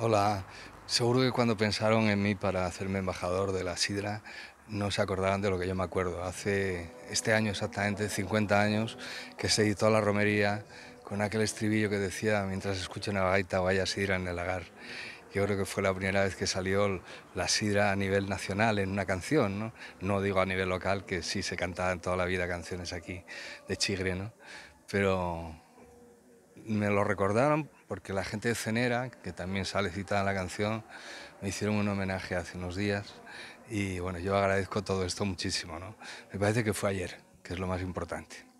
Hola, seguro que cuando pensaron en mí para hacerme embajador de la sidra, no se acordarán de lo que yo me acuerdo. Hace este año exactamente 50 años que se editó La Romería con aquel estribillo que decía, mientras escucho una gaita vaya sidra en el lagar. Yo creo que fue la primera vez que salió la sidra a nivel nacional en una canción, ¿no? No digo a nivel local, que sí se cantaban toda la vida canciones aquí de Chigre, ¿no? Pero me lo recordaron porque la gente de Cenera, que también sale citada en la canción, me hicieron un homenaje hace unos días y bueno, yo agradezco todo esto muchísimo, Me parece que fue ayer, que es lo más importante.